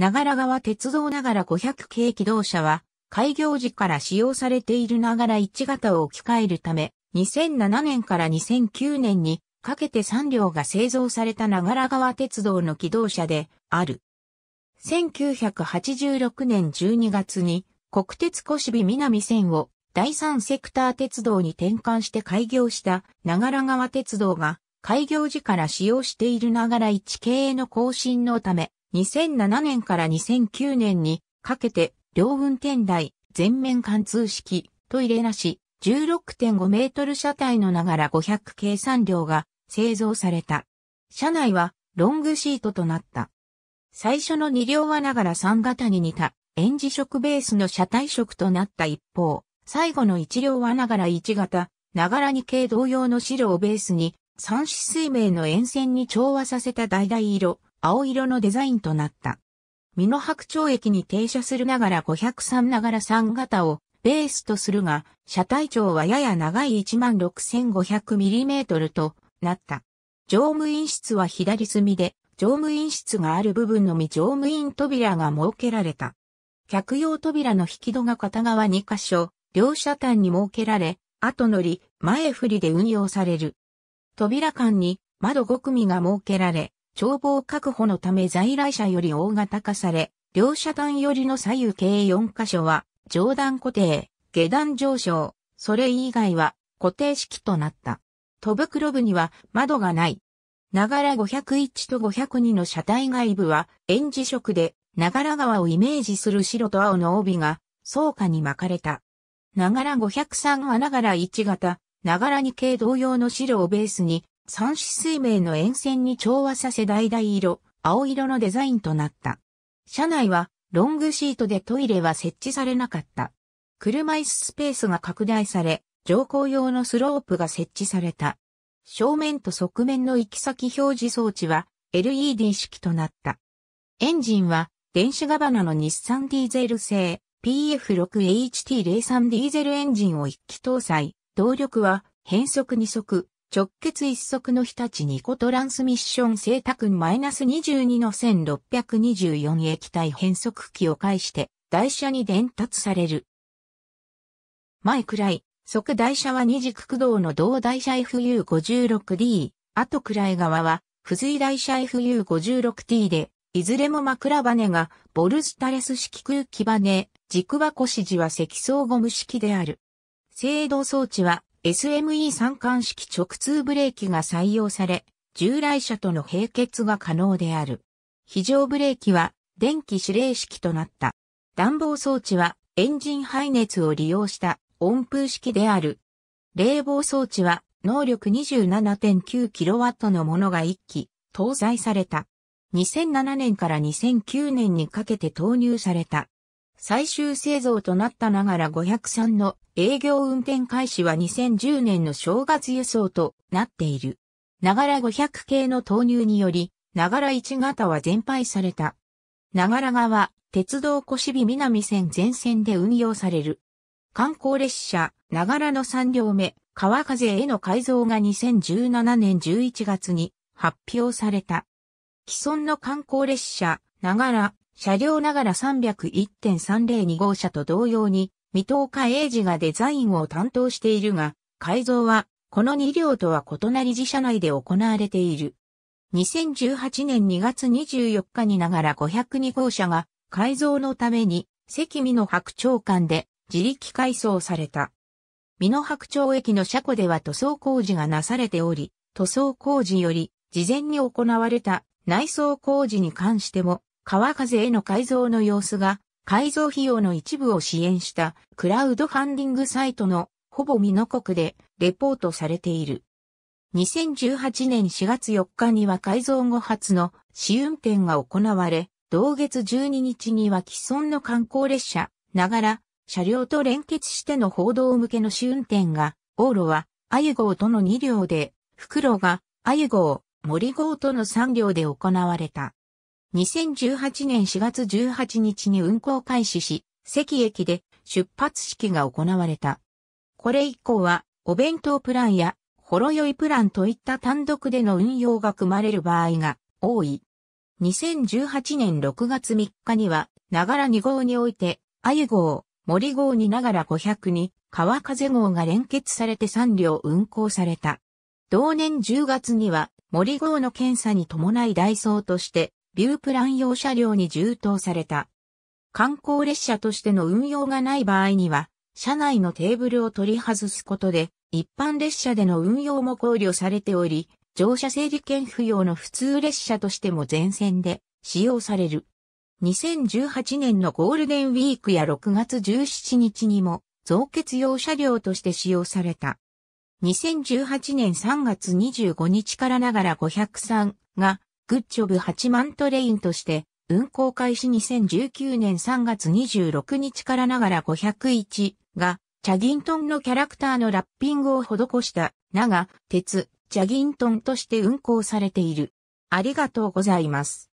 長良川鉄道ながら500系機動車は、開業時から使用されている長良一型を置き換えるため、2007年から2009年にかけて3両が製造された長良川鉄道の機動車である。1986年12月に国鉄小渋南線を第三セクター鉄道に転換して開業した長良川鉄道が開業時から使用している長良一系への更新のため2007年から2009年にかけて両運転台全面貫通式トイレなし16.5メートル車体のながら500計算量が製造された。車内はロングシートとなった。最初の2両はながら3型に似た、円磁色ベースの車体色となった一方、最後の1両はながら1型、ながら2系同様の白をベースに、三子水明の沿線に調和させた橙色、青色のデザインとなった。美濃白鳥駅に停車するながら503ながら3型をベースとするが、車体長はやや長い 16500mm となった。乗務員室は左隅で、乗務員室がある部分のみ乗務員扉が設けられた。客用扉の引き戸が片側2箇所、両車端に設けられ、後乗り、前振りで運用される。扉間に窓5組が設けられ、消防確保のため在来車より大型化され、両車段よりの左右計4箇所は、上段固定、下段上昇、それ以外は固定式となった。戸袋部には窓がない。ながら501と502の車体外部は、円磁色で、ながら川をイメージする白と青の帯が、倉下に巻かれた。ながら503はながら1型、ながら2系同様の白をベースに、三子水明の沿線に調和させ大々色、青色のデザインとなった。車内はロングシートでトイレは設置されなかった。車椅子スペースが拡大され、乗降用のスロープが設置された。正面と側面の行き先表示装置は LED 式となった。エンジンは電子ガバナの日産ディーゼル製 PF6HT03 ディーゼルエンジンを一気搭載。動力は変速2速、直結一足の日立ニコトランスミッションマイナス -22 の1624液体変速機を介して台車に伝達される。前くらい、即台車は二軸駆動の同台車 FU56D、後くらい側は付随台車 FU56T で、いずれも枕バネがボルスタレス式空気バネ、軸は腰地は積層ゴム式である。制動装置は SME 三冠式直通ブレーキが採用され、従来車との並結が可能である。非常ブレーキは電気指令式となった。暖房装置はエンジン排熱を利用した温風式である。冷房装置は能力 27.9kW のものが1機搭載された。2007年から2009年にかけて投入された。最終製造となったながら503の営業運転開始は2010年の正月輸送となっている。ながら500系の投入により、ながら1型は全廃された。ながら側、鉄道小渋南線全線で運用される。観光列車、ながらの3両目、川風への改造が2017年11月に発表された。既存の観光列車、ながら、車両ながら301.302号車と同様に、三島化英二がデザインを担当しているが、改造は、この2両とは異なり自社内で行われている。2018年2月24日にながら502号車が改造のために関美の白鳥館で自力改装された。美濃白鳥駅の車庫では塗装工事がなされており、塗装工事より事前に行われた内装工事に関しても川風への改造の様子が、改造費用の一部を支援したクラウドファンディングサイトのほぼ美濃国でレポートされている。2018年4月4日には改造後初の試運転が行われ、同月12日には既存の観光列車、ながら、車両と連結しての報道向けの試運転が、往路は、アユ号との2両で、袋が、アユ号、森号との3両で行われた。2018年4月18日に運行開始し、関駅で出発式が行われた。これ以降は、お弁当プランや、ほろ酔いプランといった単独での運用が組まれる場合が多い。2018年6月3日には、ながら2号において、あゆ号、森号にながら500に、川風号が連結されて3両運行された。同年10月には、森号の検査に伴いダイソーとして、ビュープラン用車両に充当された。観光列車としての運用がない場合には、車内のテーブルを取り外すことで、一般列車での運用も考慮されており、乗車整理券不要の普通列車としても全線で使用される。2018年のゴールデンウィークや6月17日にも増結用車両として使用された。2018年3月25日からながら503がグッジョブ8万トレインとして、運行開始2019年3月26日からながら501が、チャギントンのキャラクターのラッピングを施した、長、鉄、チャギントンとして運行されている。ありがとうございます。